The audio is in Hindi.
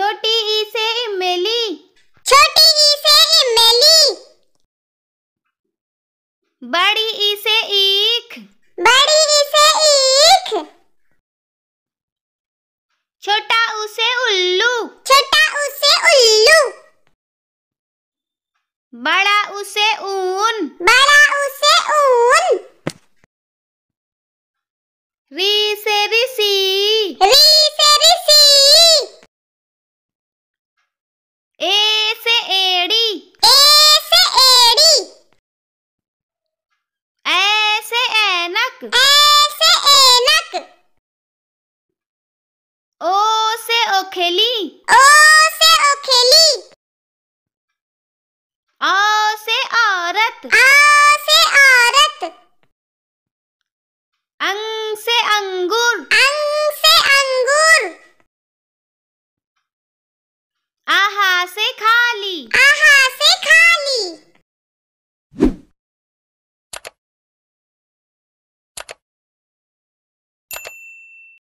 छोटी ई से इमली छोटी ई से इमली बड़ी ई से ईख बड़ी ई से ईख छोटा ऊ से उल्लू छोटा ऊ से उल्लू बड़ा ऊ से ऊन बड़ा ऊ से ऊन री से रिसी ऐनक ए से ऐनक ओ से ओखेली ओ